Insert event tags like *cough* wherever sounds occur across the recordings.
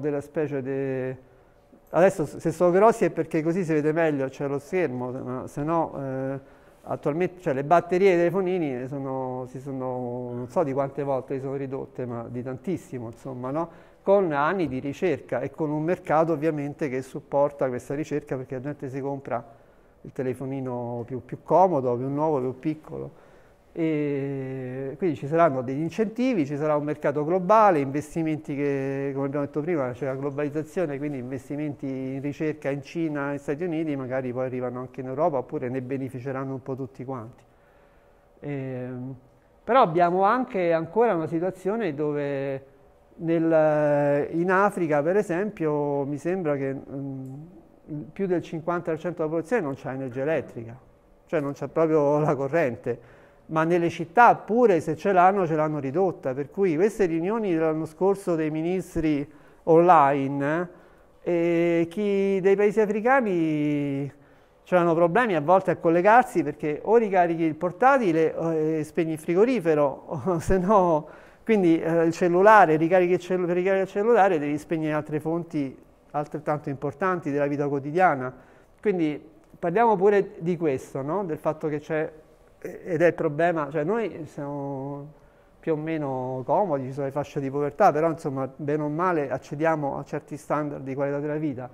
della specie di... Adesso se sono grossi è perché così si vede meglio, c'è lo schermo, se no eh, attualmente cioè, le batterie dei telefonini sono, si sono, non so di quante volte si sono ridotte, ma di tantissimo, insomma, no? con anni di ricerca e con un mercato ovviamente che supporta questa ricerca perché la gente si compra il telefonino più, più comodo, più nuovo, più piccolo. E quindi ci saranno degli incentivi, ci sarà un mercato globale, investimenti che, come abbiamo detto prima, c'è la globalizzazione, quindi investimenti in ricerca in Cina e Stati Uniti, magari poi arrivano anche in Europa oppure ne beneficeranno un po' tutti quanti. E, ehm, però abbiamo anche ancora una situazione dove nel, in Africa, per esempio, mi sembra che mh, mm, più del 50% della popolazione non ha energia elettrica, cioè non c'è proprio la corrente ma nelle città pure se ce l'hanno ce l'hanno ridotta, per cui queste riunioni dell'anno scorso dei ministri online, eh, chi dei paesi africani c'erano problemi a volte a collegarsi perché o ricarichi il portatile o eh, spegni il frigorifero, o, *laughs* se no, quindi eh, il cellulare, ricarichi il, cell- ricarichi il cellulare devi spegnere altre fonti altrettanto importanti della vita quotidiana. Quindi parliamo pure di questo, no? del fatto che c'è eh, ed è il problema, cioè noi siamo più o meno comodi, ci sono le fasce di povertà, però insomma bene o male accediamo a certi standard di qualità della vita.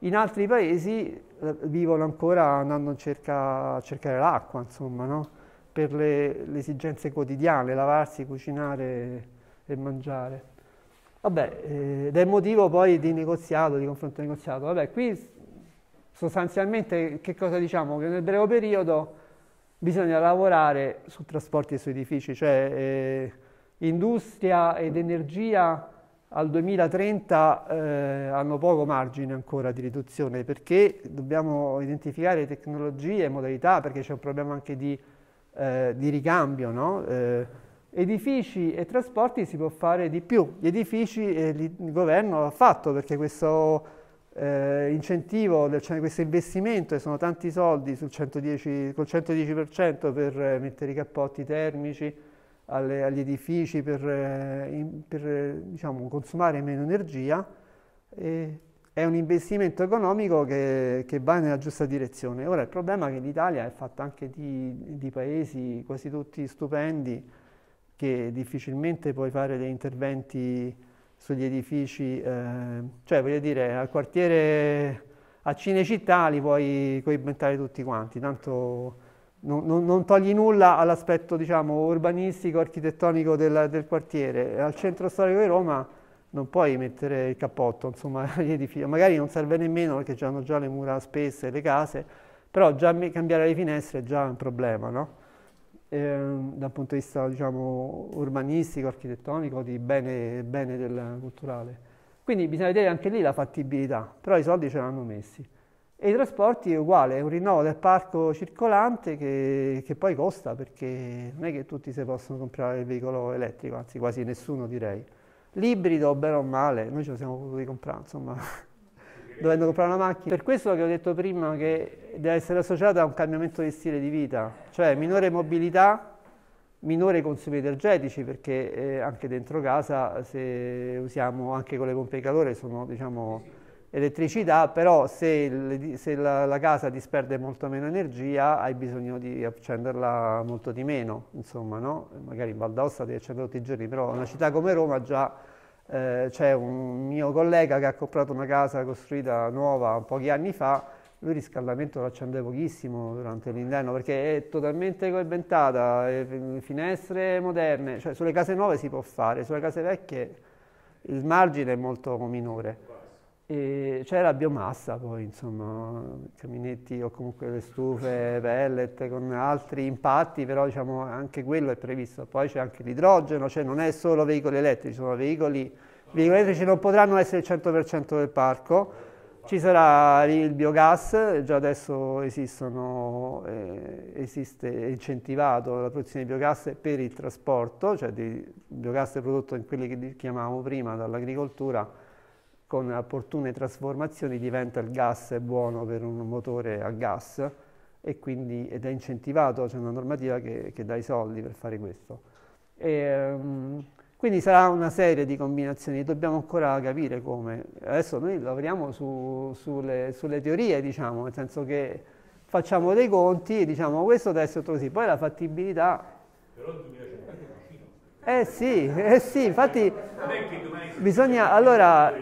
In altri paesi eh, vivono ancora andando cerca, a cercare l'acqua, insomma, no? per le, le, esigenze quotidiane, lavarsi, cucinare e mangiare. Vabbè, eh, ed è motivo poi di negoziato, di confronto negoziato. Vabbè, qui sostanzialmente che cosa diciamo? Che nel breve periodo bisogna lavorare su trasporti e su edifici, cioè eh, industria ed energia al 2030 eh, hanno poco margine ancora di riduzione perché dobbiamo identificare tecnologie e modalità, perché c'è un problema anche di, eh, di ricambio. No? Eh, edifici e trasporti si può fare di più, gli edifici eh, il governo l'ha fatto perché questo eh, incentivo, cioè, questo investimento, e sono tanti soldi sul 110, col 110% per eh, mettere i cappotti termici alle, agli edifici, per, eh, in, per eh, diciamo, consumare meno energia, è un investimento economico che, che, va nella giusta direzione. Ora il problema è che l'Italia è fatta anche di, di paesi quasi tutti stupendi che difficilmente puoi fare degli interventi sugli edifici, eh, cioè voglio dire, al quartiere a Cinecittà li puoi coibentare tutti quanti, tanto non, non, non togli nulla all'aspetto diciamo, urbanistico, architettonico del, del, quartiere. Al centro storico di Roma non puoi mettere il cappotto, insomma, agli *laughs* edifici, magari non serve nemmeno perché hanno già le mura spesse, le case, però già cambiare le finestre è già un problema, no? Ehm, dal punto di vista diciamo, urbanistico, architettonico, di bene, bene del culturale. Quindi bisogna vedere anche lì la fattibilità, però i soldi ce l'hanno messi. E i trasporti è uguale, è un rinnovo del parco circolante che, che, poi costa perché non è che tutti si possono comprare il veicolo elettrico, anzi quasi nessuno direi. L'ibrido, bene o male, noi ce lo siamo potuti comprare, insomma dovendo comprare una macchina. Per questo che ho detto prima che deve essere associata a un cambiamento di stile di vita, cioè minore mobilità, minore consumi energetici, perché eh, anche dentro casa se usiamo anche con le pompe di calore sono diciamo elettricità, però se, se la, la, casa disperde molto meno energia hai bisogno di accenderla molto di meno, insomma, no? magari in Valdosta devi accendere tutti i giorni, però una città come Roma già eh, c'è un mio collega che ha comprato una casa costruita nuova pochi anni fa, lui il riscaldamento lo accende pochissimo durante l'inverno perché è totalmente coibentata, finestre moderne, cioè sulle case nuove si può fare, sulle case vecchie il margine è molto minore c'è la biomassa poi, insomma, caminetti o comunque le stufe pellet con altri impatti, però diciamo, anche quello è previsto. Poi c'è anche l'idrogeno, cioè non è solo veicoli elettrici, sono veicoli, veicoli elettrici non potranno essere il 100% del parco. Ci sarà il biogas, già adesso esistono, eh, esiste incentivato la produzione di biogas per il trasporto, cioè di biogas prodotto in quelli che chiamavamo prima dall'agricoltura, con opportune trasformazioni diventa il gas buono per un motore a gas e quindi, ed è incentivato, c'è una normativa che, che dà i soldi per fare questo. E, ehm, quindi sarà una serie di combinazioni, dobbiamo ancora capire come. Adesso noi lavoriamo su, sulle, sulle, teorie, diciamo, nel senso che facciamo dei conti e diciamo questo deve essere così, poi la fattibilità... Però il 2050 è vicino. Eh sì, eh sì, infatti bisogna... Allora,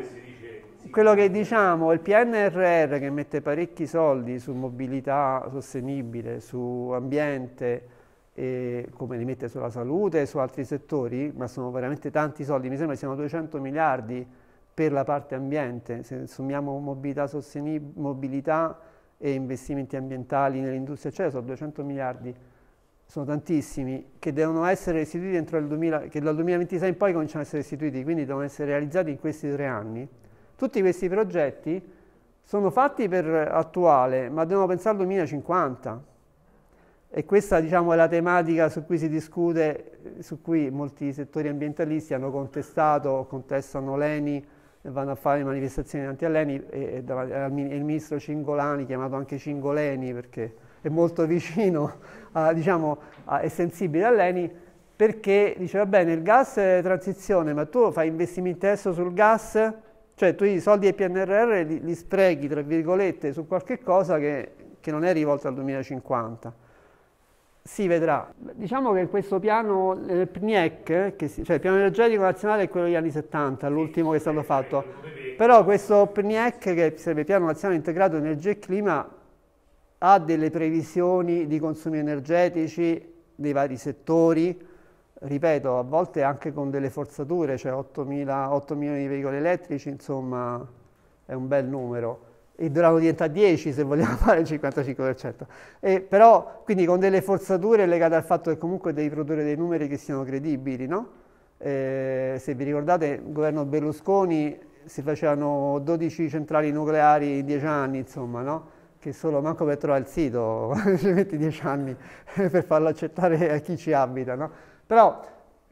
quello che diciamo, il PNRR che mette parecchi soldi su mobilità sostenibile, su ambiente, eh, come li mette sulla salute e su altri settori, ma sono veramente tanti soldi, mi sembra che siano 200 miliardi per la parte ambiente, se sommiamo mobilità, sostenib- mobilità e investimenti ambientali nell'industria, cioè sono 200 miliardi, sono tantissimi, che devono essere restituiti entro il 2000, che dal 2026 in poi cominciano a essere restituiti, quindi devono essere realizzati in questi tre anni. Tutti questi progetti sono fatti per attuale, ma devono pensare al 2050. E questa diciamo, è la tematica su cui si discute, su cui molti settori ambientalisti hanno contestato, contestano l'ENI, vanno a fare manifestazioni anti-Eleni e, e, il ministro Cingolani, chiamato anche Cingoleni perché è molto vicino, a, diciamo, a, è sensibile all'Eni, perché dice va bene il gas è transizione, ma tu fai investimenti adesso sul gas cioè tu i soldi del PNRR li, li sprechi, tra virgolette, su qualche cosa che, che non è rivolta al 2050 si vedrà. Diciamo che questo piano, il eh, PNIEC, si, cioè il piano energetico nazionale è quello degli anni 70, l'ultimo che è stato fatto, però questo PNIEC, che sarebbe Piano Nazionale Integrato Energia e Clima, ha delle previsioni di consumi energetici dei vari settori, ripeto, a volte anche con delle forzature, cioè 8, mila, 8 milioni di veicoli elettrici, insomma, è un bel numero. E Durano diventa 10 se vogliamo *laughs* fare il 55%. E, però, quindi con delle forzature legate al fatto che comunque devi produrre dei numeri che siano credibili, no? Eh, se vi ricordate, il governo Berlusconi si facevano 12 centrali nucleari in 10 anni, insomma, no? che solo manco per trovare il sito *laughs* ci metti 10 anni *laughs* per farlo accettare a chi ci abita. No? Però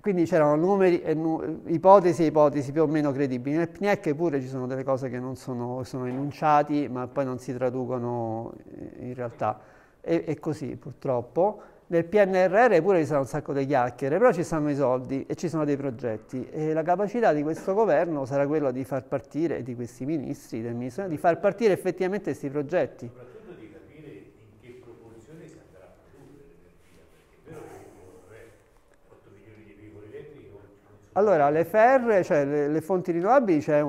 quindi c'erano numeri e nu- ipotesi e ipotesi più o meno credibili. Nel PNIEC pure ci sono delle cose che non sono, sono enunciati ma poi non si traducono eh, in realtà. E, e così purtroppo. Nel PNRR pure ci sono un sacco di chiacchiere, però ci stanno i soldi e ci sono dei progetti e la capacità di questo governo sarà quella di far partire, di questi ministri, del ministro, di far partire effettivamente questi progetti. Allora, le FR, cioè le, le fonti rinnovabili, c'è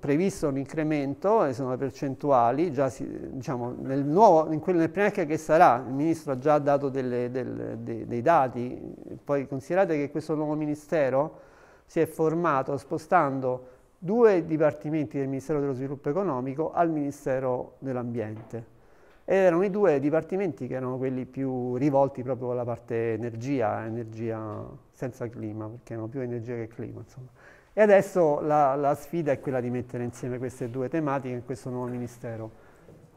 previsto un incremento, sono le percentuali, si, diciamo, nel, nuovo, in quel, nel PNEC che sarà, il Ministro ha già dato delle, del, de, dei dati, poi considerate che questo nuovo Ministero si è formato spostando due dipartimenti del Ministero dello Sviluppo Economico al Ministero dell'Ambiente ed erano i due dipartimenti che erano quelli più rivolti proprio alla parte energia, energia senza clima, perché erano più energia che clima. Insomma. E adesso la, la sfida è quella di mettere insieme queste due tematiche in questo nuovo ministero.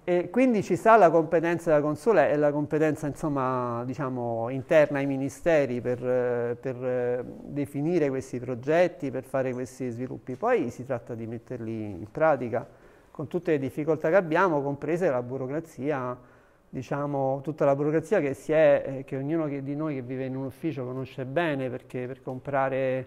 E quindi ci sta la competenza della Console e la competenza insomma, diciamo, interna ai ministeri per, per, definire questi progetti, per fare questi sviluppi. Poi si tratta di metterli in pratica con tutte le difficoltà che abbiamo, comprese la burocrazia, diciamo, tutta la burocrazia che, è, eh, che ognuno di noi che vive in un ufficio conosce bene, perché per comprare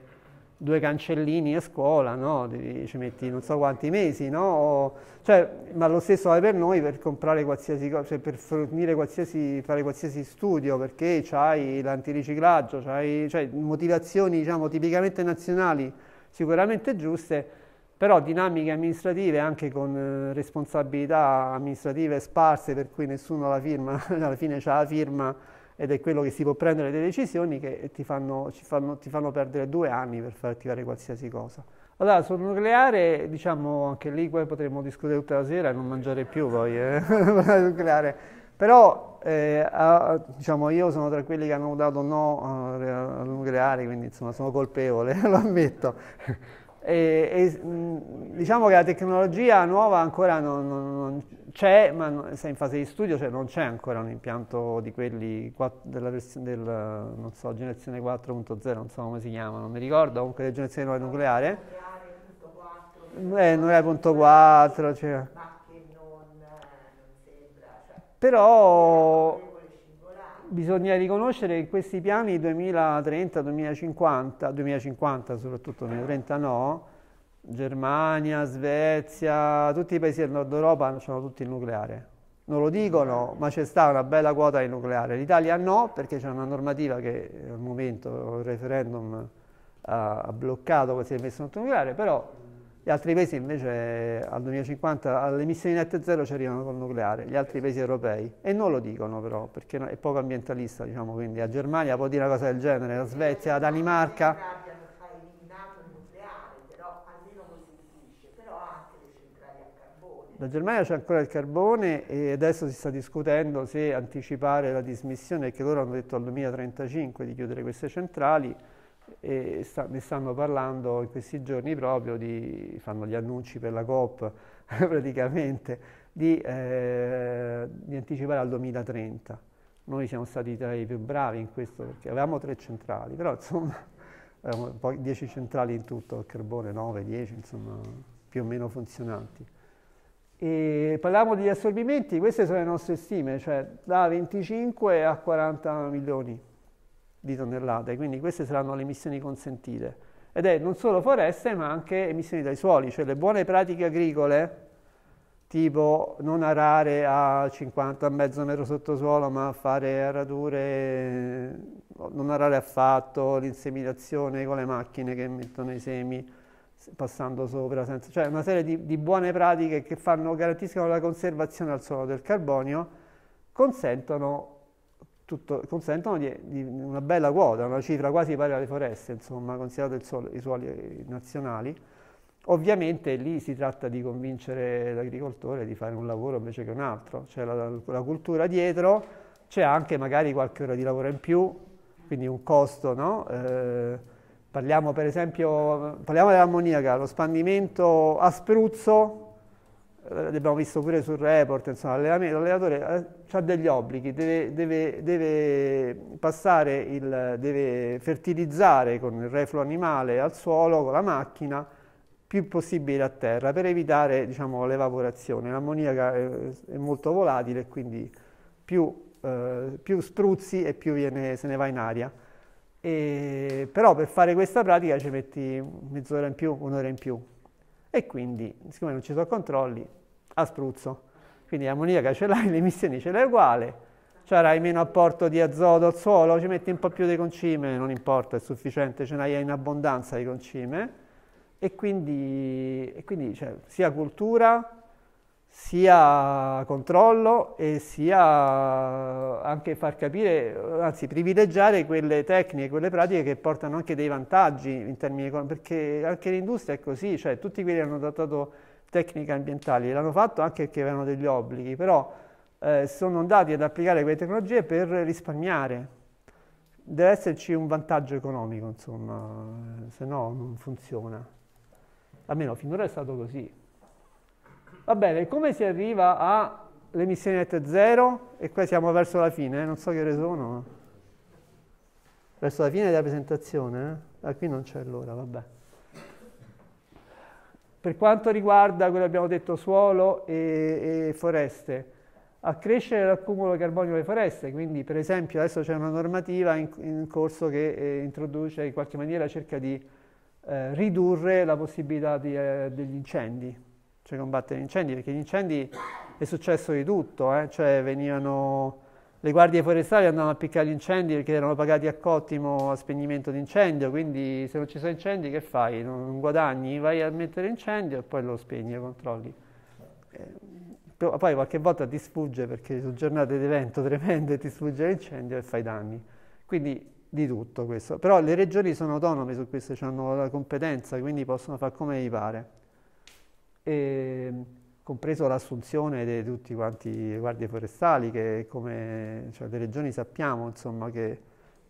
due cancellini a scuola, no? Devi, ci metti non so quanti mesi, no? o, cioè, ma lo stesso vale per noi per comprare qualsiasi cosa, cioè per fornire qualsiasi, fare qualsiasi studio, perché c'hai l'antiriciclaggio, hai cioè, motivazioni, diciamo, tipicamente nazionali sicuramente giuste, però dinamiche amministrative anche con eh, responsabilità amministrative sparse per cui nessuno la firma, *laughs* alla fine c'ha la firma ed è quello che si può prendere delle decisioni che ti fanno, fanno, ti fanno perdere due anni per far attivare qualsiasi cosa. Allora, sul nucleare, diciamo, anche lì poi potremmo discutere tutta la sera e non mangiare più poi, eh? *laughs* nucleare. Però, eh, a, diciamo, io sono tra quelli che hanno votato no eh, al nucleare, quindi insomma sono colpevole, *laughs* lo ammetto. E, e, mm, diciamo che la tecnologia nuova ancora non, non, non c'è, ma non, se è in fase di studio cioè non c'è ancora un impianto di quelli della del, so, generazione 4.0, non so come si chiama, non mi ricordo, comunque della generazione nucleare. nucleare eh, eh nucleare 4, cioè. Ma che non, sembra. Cioè. Però bisogna riconoscere che questi piani 2030, 2050, 2050 soprattutto 2030 no, Germania, Svezia, tutti i paesi del nord Europa hanno tutti il nucleare. Non lo dicono, ma c'è stata una bella quota di nucleare. L'Italia no, perché c'è una normativa che al momento il referendum ha bloccato si è qualsiasi investimento nucleare, però gli altri paesi invece al 2050 alle emissioni nette zero ci arrivano col nucleare, gli altri paesi europei. E non lo dicono però, perché è poco ambientalista, diciamo, quindi la Germania può dire una cosa del genere, la Svezia, la Danimarca. La Germania c'è ancora il carbone e adesso si sta discutendo se anticipare la dismissione, che loro hanno detto al 2035 di chiudere queste centrali, e sta, ne stanno parlando in questi giorni proprio, di, fanno gli annunci per la COP *laughs* praticamente, di, eh, di, anticipare al 2030. Noi siamo stati tra i più bravi in questo perché avevamo tre centrali, però insomma, *laughs* poi 10 centrali in tutto, il carbone 9, 10, insomma, più o meno funzionanti. E parliamo degli assorbimenti, queste sono le nostre stime, cioè da 25 a 40 milioni di tonnellate, quindi queste saranno le emissioni consentite. Ed è non solo foreste ma anche emissioni dai suoli, cioè le buone pratiche agricole, tipo non arare a 50 mezzo metro sottosuolo ma fare arature, non arare affatto, l'inseminazione con le macchine che mettono i semi passando sopra, senza, cioè una serie di, di buone pratiche che fanno, garantiscono la conservazione al suolo del carbonio, consentono tutto, consentono di, di, una bella quota, una cifra quasi pari alle foreste, insomma, considerate suolo, i suoli nazionali. Ovviamente lì si tratta di convincere l'agricoltore di fare un lavoro invece che un altro, c'è la, la, cultura dietro, c'è anche magari qualche ora di lavoro in più, quindi un costo, no? eh, parliamo per esempio, parliamo dell'ammoniaca, lo spandimento a spruzzo l'abbiamo eh, visto pure sul report, insomma, l'allenatore eh, ha degli obblighi, deve, deve, deve, passare il, deve fertilizzare con il refluo animale al suolo, con la macchina, più possibile a terra per evitare diciamo, l'evaporazione. L'ammoniaca è, eh, è, molto volatile quindi più, eh, più, spruzzi e più viene, se ne va in aria. E, però per fare questa pratica ci metti mezz'ora in più, un'ora in più. E quindi, siccome non ci sono controlli, a spruzzo. Quindi l'ammoniaca ce l'hai, *laughs* le emissioni ce l'hai uguale, c'hai meno apporto di azoto al suolo, ci metti un po' più di concime, non importa, è sufficiente, ce l'hai in abbondanza di concime. E quindi, e quindi cioè, sia cultura, sia controllo e sia anche far capire, anzi privilegiare quelle tecniche, quelle pratiche che portano anche dei vantaggi in termini economici, perché anche l'industria è così, cioè tutti quelli che hanno Dato- tecniche ambientali. L'hanno fatto anche perché avevano degli obblighi, però eh, sono andati ad applicare quelle tecnologie per risparmiare. Deve esserci un vantaggio economico, insomma, se no non funziona. Almeno finora è stato così. Va bene, come si arriva alle emissioni nette zero? E qua siamo verso la fine, eh? non so che ore sono. Verso la fine della presentazione, eh? ah, qui non c'è l'ora, vabbè. Per quanto riguarda quello che abbiamo detto suolo e, e foreste, accrescere l'accumulo carbonio delle foreste, quindi per esempio adesso c'è una normativa in, in corso che eh, introduce in qualche maniera cerca di eh, ridurre la possibilità di, eh, degli incendi, cioè combattere gli incendi, perché gli incendi è successo di tutto, eh, cioè venivano le guardie forestali andavano a piccare gli incendi perché erano pagati a cottimo a spegnimento d'incendio, quindi se non ci sono incendi che fai? Non guadagni, vai a mettere incendio e poi lo spegni, lo controlli. Eh, poi qualche volta ti sfugge perché su giornate di vento tremende, ti sfugge l'incendio e fai danni. Quindi di tutto questo. Però le regioni sono autonome su questo, hanno la competenza, quindi possono fare come gli pare. E ehm, compreso l'assunzione di tutti quanti le guardie forestali, che come cioè, le regioni sappiamo insomma, che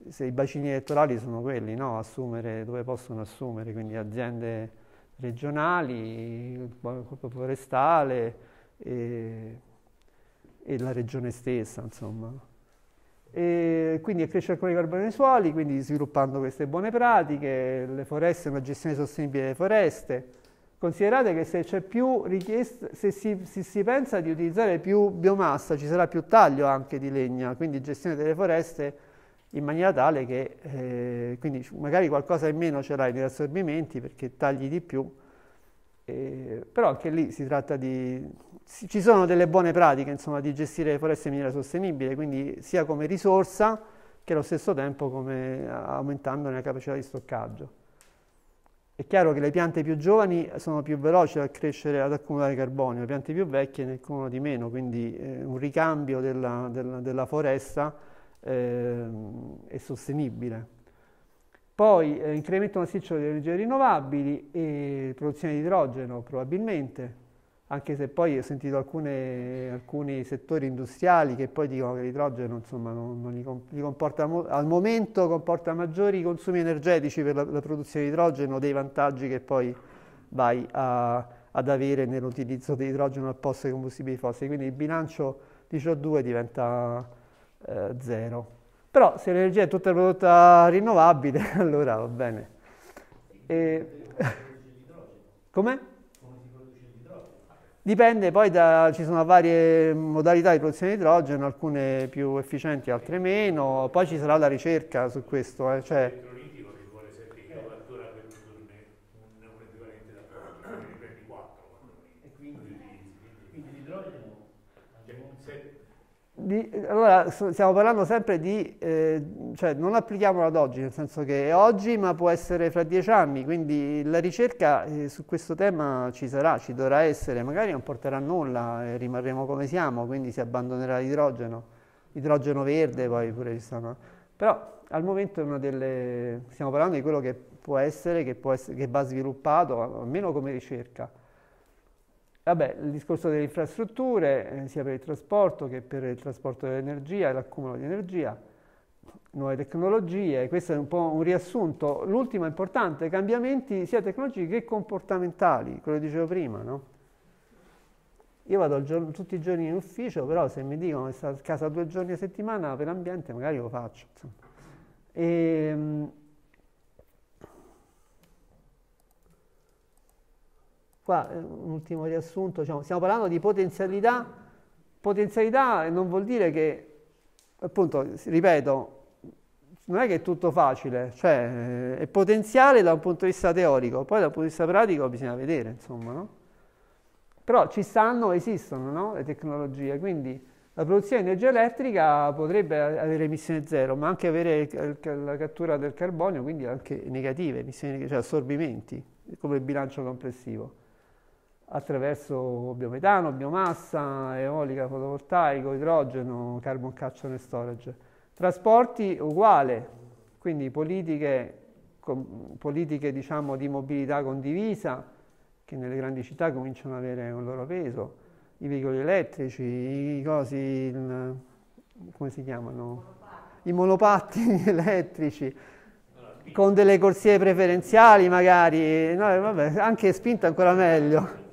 se i bacini elettorali sono quelli, no? assumere dove possono assumere, quindi aziende regionali, corpo forestale e, e, la regione stessa, insomma. E quindi a crescere con i carboni suoli, quindi sviluppando queste buone pratiche, le foreste, una gestione sostenibile delle foreste, Considerate che se c'è più richiesta, se si, se si, pensa di utilizzare più biomassa, ci sarà più taglio anche di legna, quindi gestione delle foreste in maniera tale che eh, quindi magari qualcosa in meno ce l'hai negli assorbimenti perché tagli di più, eh, però anche lì si tratta di... Si, ci sono delle buone pratiche insomma, di gestire le foreste in maniera sostenibile, quindi sia come risorsa che allo stesso tempo come aumentandone la capacità di stoccaggio. È chiaro che le piante più giovani sono più veloci a crescere, ad accumulare carbonio, le piante più vecchie ne accumulano di meno, quindi eh, un ricambio della, della, della foresta eh, è sostenibile. Poi eh, incremento massiccio delle energie rinnovabili e produzione di idrogeno probabilmente, anche se poi ho sentito alcune, alcuni settori industriali che poi dicono che l'idrogeno insomma, non, non gli, gli comporta, al momento comporta maggiori consumi energetici per la, la produzione di idrogeno, dei vantaggi che poi vai a, ad avere nell'utilizzo dell'idrogeno al posto dei combustibili fossili. Quindi il bilancio di CO2 diventa eh, zero. Però se l'energia è tutta prodotta rinnovabile, *laughs* allora va bene. E... Come? Dipende poi da, ci sono varie modalità di produzione di idrogeno, alcune più efficienti, altre meno, poi ci sarà la ricerca su questo, eh, cioè, Di, allora, stiamo parlando sempre di, eh, cioè non applichiamola ad oggi, nel senso che è oggi ma può essere fra dieci anni, quindi la ricerca eh, su questo tema ci sarà, ci dovrà essere, magari non porterà a nulla, e eh, rimarremo come siamo, quindi si abbandonerà l'idrogeno, l'idrogeno verde poi pure ci stanno, però al momento è una delle, stiamo parlando di quello che può essere, che, può essere, che va sviluppato, almeno come ricerca. Vabbè, il discorso delle infrastrutture, eh, sia per il trasporto che per il trasporto dell'energia, l'accumulo di energia, nuove tecnologie, questo è un po' un riassunto. L'ultimo importante, cambiamenti sia tecnologici che comportamentali, quello che dicevo prima, no? Io vado giorno, tutti i giorni in ufficio, però se mi dicono che sta a casa due giorni a settimana per ambiente, magari lo faccio. E, ehm, Qua eh, un ultimo riassunto, diciamo, stiamo parlando di potenzialità, potenzialità non vuol dire che, appunto, ripeto, non è che è tutto facile, cioè eh, è potenziale da un punto di vista teorico, poi dal punto di vista pratico bisogna vedere, insomma, no? Però ci stanno, esistono no? le tecnologie, quindi la produzione di energia elettrica potrebbe avere emissioni zero, ma anche avere la cattura del carbonio, quindi anche negative, emissioni, cioè assorbimenti, come bilancio complessivo attraverso biometano, biomassa, eolica, fotovoltaico, idrogeno, carbon capture and storage. Trasporti uguale, quindi politiche, com, politiche diciamo, di mobilità condivisa che nelle grandi città cominciano ad avere un loro peso, i veicoli elettrici, i cosi, il, come si chiamano? I monopatti *laughs* elettrici con delle corsie preferenziali magari, no, vabbè, anche spinta ancora meglio.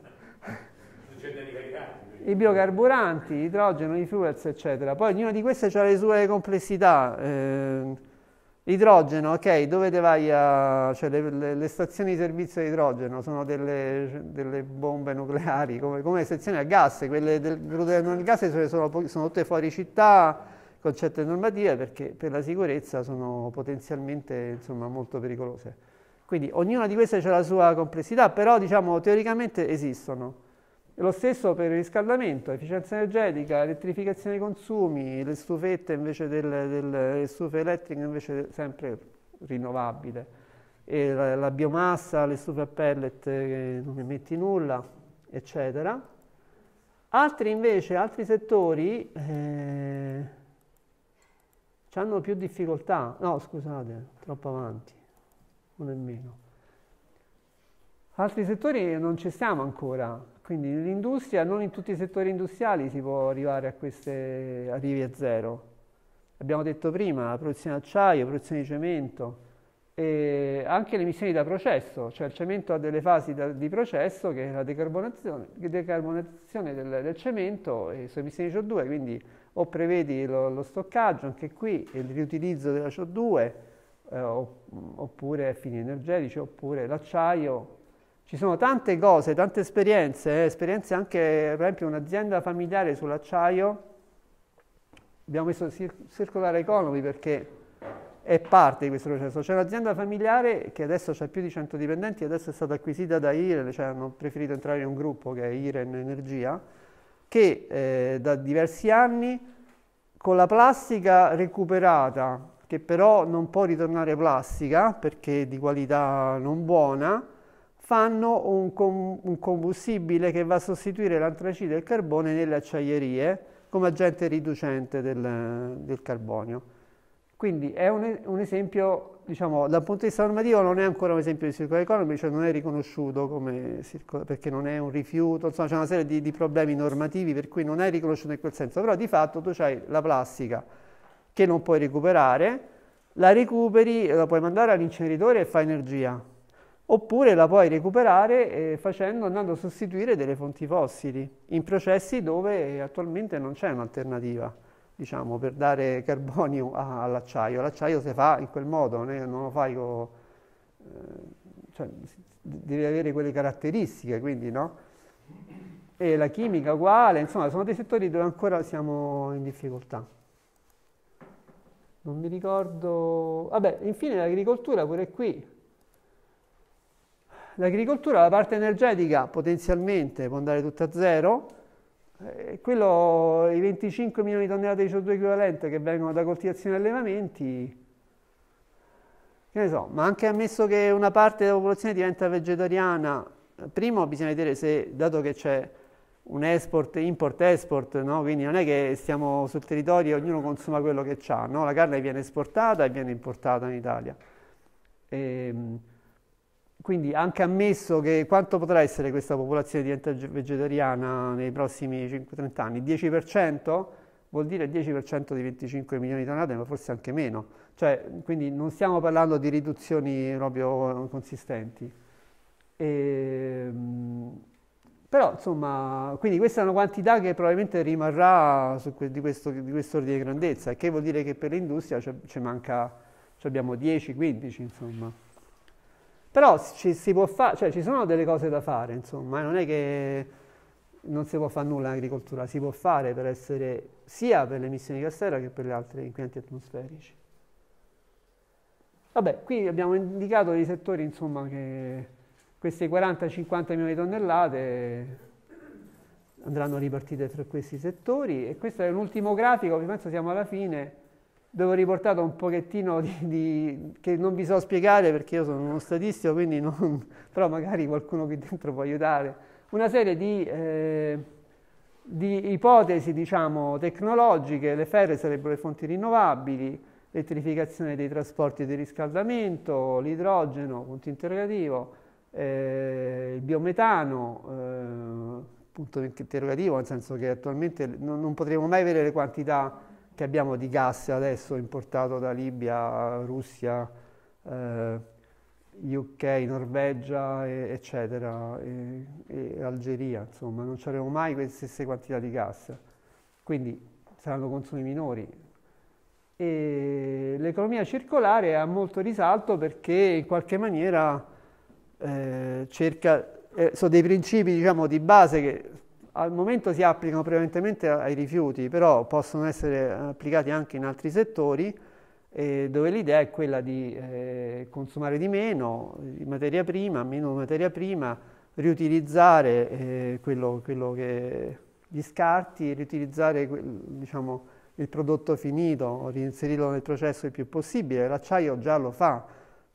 I biocarburanti, l'idrogeno, i fuels, eccetera. Poi ognuno di questi ha le sue complessità. Eh, idrogeno, ok, dove te vai a... cioè le, le, le, stazioni di servizio di idrogeno sono delle, delle bombe nucleari, come, come, le stazioni a gas, quelle del glutenio del gas sono, sono tutte fuori città, con certe normative, perché per la sicurezza sono potenzialmente, insomma, molto pericolose. Quindi ognuna di queste ha la sua complessità, però diciamo teoricamente esistono. E lo stesso per il riscaldamento, efficienza energetica, elettrificazione dei consumi, le stufette invece delle, delle, le stufe elettriche invece sempre rinnovabile, e la, la biomassa, le stufe a pellet che eh, non emetti nulla, eccetera. Altri invece, altri settori eh, hanno più difficoltà. No, scusate, troppo avanti, uno è meno. Altri settori non ci stiamo ancora quindi nell'industria, non in tutti i settori industriali si può arrivare a queste arrivi a zero. Abbiamo detto prima, produzione di acciaio, produzione di cemento, e anche le emissioni da processo, cioè il cemento ha delle fasi da, di processo che è la decarbonazione, decarbonazione del, del, cemento e le sue emissioni di CO2, quindi o prevedi lo, lo stoccaggio anche qui e il riutilizzo della CO2 eh, oppure fini energetici oppure l'acciaio ci sono tante cose, tante esperienze, eh, esperienze anche, per esempio, un'azienda familiare sull'acciaio, abbiamo messo cir- circolare economy perché è parte di questo processo. C'è un'azienda familiare che adesso ha più di 100 dipendenti, adesso è stata acquisita da IREN, cioè hanno preferito entrare in un gruppo che è IREN Energia, che eh, da diversi anni con la plastica recuperata, che però non può ritornare plastica perché è di qualità non buona, fanno un, com un combustibile che va a sostituire l'antracite e il carbone nelle acciaierie come agente riducente del, del carbonio. Quindi è un, un, esempio, diciamo, dal punto di vista normativo non è ancora un esempio di circular economy, cioè non è riconosciuto come circolare, perché non è un rifiuto, insomma c'è una serie di, di, problemi normativi per cui non è riconosciuto in quel senso, però di fatto tu hai la plastica che non puoi recuperare, la recuperi, la puoi mandare all'inceneritore e fa energia, oppure la puoi recuperare eh, facendo, andando a sostituire delle fonti fossili in processi dove attualmente non c'è un'alternativa diciamo, per dare *laughs* carbonio all'acciaio. L'acciaio si fa in quel modo, né? non lo fai con... Eh, cioè, deve avere quelle caratteristiche, quindi no? E la chimica uguale, insomma, sono dei settori dove ancora siamo in difficoltà. Non mi ricordo... Vabbè, infine l'agricoltura pure qui l'agricoltura, la parte energetica potenzialmente può andare tutta a zero, eh, quello, i 25 milioni di tonnellate di CO2 equivalente che vengono da coltivazione e allevamenti, che ne so, ma anche ammesso che una parte della popolazione diventa vegetariana, primo bisogna vedere se, dato che c'è un export, import, export, no? quindi non è che stiamo sul territorio e ognuno consuma quello che ha, no? la carne viene esportata e viene importata in Italia. E, ehm, quindi anche ammesso che quanto potrà essere questa popolazione di diventa vegetariana nei prossimi 5-30 anni? 10%? Vuol dire 10% di 25 milioni di tonnellate, ma forse anche meno. Cioè, quindi non stiamo parlando di riduzioni proprio consistenti. E, ehm, però insomma, quindi questa è una quantità che probabilmente rimarrà que di, questo, di quest'ordine di grandezza, che vuol dire che per l'industria ci manca, abbiamo 10-15 insomma. Però ci si può fare, cioè ci sono delle cose da fare, insomma, eh, non è che non si può fare nulla in agricoltura, si può fare per essere sia per le emissioni di gas serra che per gli altri inquinanti atmosferici. Vabbè, qui abbiamo indicato dei settori, insomma, che queste 40-50 milioni di tonnellate andranno ripartite tra questi settori e questo è un ultimo grafico, penso siamo alla fine dove ho riportato un pochettino di, di, che non vi so spiegare perché io sono uno statistico, quindi non, *laughs* però magari qualcuno qui dentro può aiutare, una serie di, eh, di ipotesi diciamo, tecnologiche, le ferre sarebbero le fonti rinnovabili, l'elettrificazione dei trasporti e del riscaldamento, l'idrogeno, punto interrogativo, eh, il biometano, eh, punto interrogativo, nel senso che attualmente non, non potremo mai avere le quantità che abbiamo di gas adesso importato da Libia, Russia, eh, UK, Norvegia, e, eccetera, e, e Algeria, insomma, non ci avremo mai queste stesse quantità di gas. Quindi saranno consumi minori. E l'economia circolare ha molto risalto perché in qualche maniera eh, cerca, eh, sono dei principi diciamo, di base che al momento si applicano prevalentemente ai rifiuti, però possono essere applicati anche in altri settori eh, dove l'idea è quella di eh, consumare di meno di materia prima, meno materia prima, riutilizzare eh, quello, quello che, gli scarti, riutilizzare diciamo, il prodotto finito, reinserirlo nel processo il più possibile. L'acciaio già lo fa,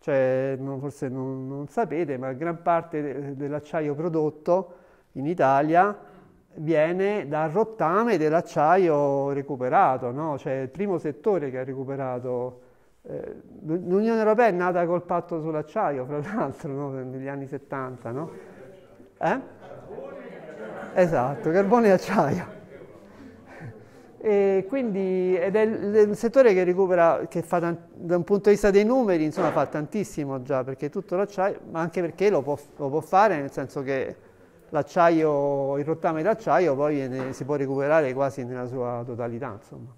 cioè, non, forse non, non sapete, ma gran parte de, dell'acciaio prodotto in Italia viene dal rottame dell'acciaio recuperato, no? cioè il primo settore che ha recuperato. Eh, L'Unione Europea è nata col patto sull'acciaio, fra l'altro, no? negli anni 70. No? Eh? Esatto, carbone e acciaio. E quindi, ed è un settore che recupera, che fa da un punto di vista dei numeri, insomma fa tantissimo già, perché tutto l'acciaio, ma anche perché lo può, lo può fare, nel senso che l'acciaio, il rottame d'acciaio poi viene, si può recuperare quasi nella sua totalità, insomma.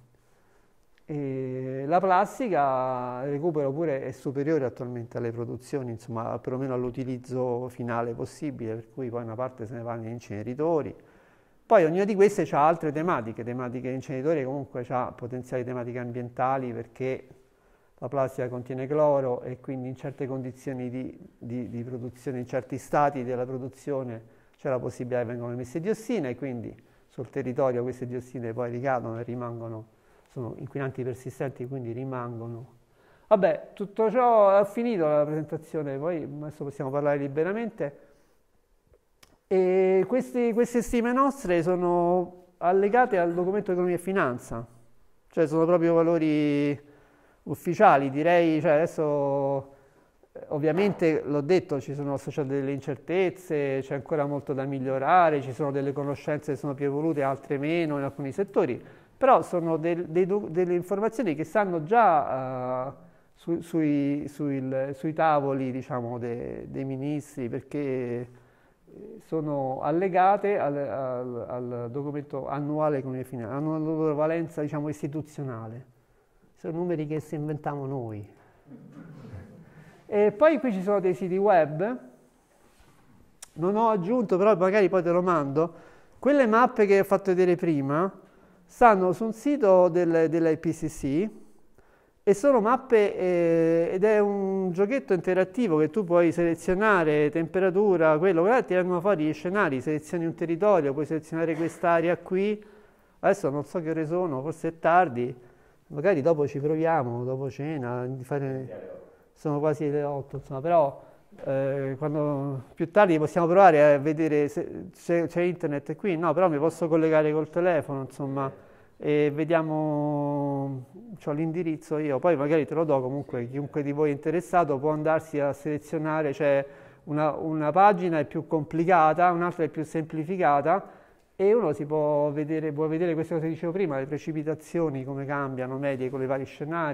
E la plastica, il recupero pure è superiore attualmente alle produzioni, insomma, perlomeno all'utilizzo finale possibile, per cui poi una parte se ne va negli inceneritori. Poi ognuna di queste ha altre tematiche, tematiche inceneritori comunque ha potenziali tematiche ambientali perché la plastica contiene cloro e quindi in certe condizioni di, di, di produzione, in certi stati della produzione, c'è la possibilità che vengano emesse diossine e quindi sul territorio queste diossine poi ricadono e rimangono, sono inquinanti persistenti quindi rimangono. Vabbè, tutto ciò ha finito la presentazione, poi adesso possiamo parlare liberamente. E questi, queste stime nostre sono allegate al documento Economia e Finanza, cioè sono proprio valori ufficiali, direi, cioè adesso eh, ovviamente, l'ho detto, ci sono associate delle incertezze, c'è ancora molto da migliorare, ci sono delle conoscenze che sono più evolute, altre meno in alcuni settori, però sono del, dei, delle informazioni che stanno già uh, su, sui, sul, sui, tavoli diciamo, de, dei ministri perché eh, sono allegate al, al, al documento annuale come finale, hanno una loro valenza diciamo, istituzionale. Sono numeri che si inventiamo noi. E poi qui ci sono dei siti web, non ho aggiunto, però magari poi te lo mando. Quelle mappe che ho fatto vedere prima stanno su un sito del, dell'IPCC e sono mappe eh, ed è un giochetto interattivo che tu puoi selezionare temperatura, quello, guarda, ti vengono fuori gli scenari, selezioni un territorio, puoi selezionare quest'area qui. Adesso non so che ore sono, forse è tardi, magari dopo ci proviamo, dopo cena, fare sono quasi le 8, insomma, però eh, quando, più tardi possiamo provare a vedere se c'è, internet qui, no, però mi posso collegare col telefono, insomma, e vediamo, ho l'indirizzo io, poi magari te lo do comunque, chiunque di voi è interessato può andarsi a selezionare, cioè una, una pagina è più complicata, un'altra è più semplificata, e uno si può vedere, può vedere queste cose che dicevo prima, le precipitazioni come cambiano medie con i vari scenari.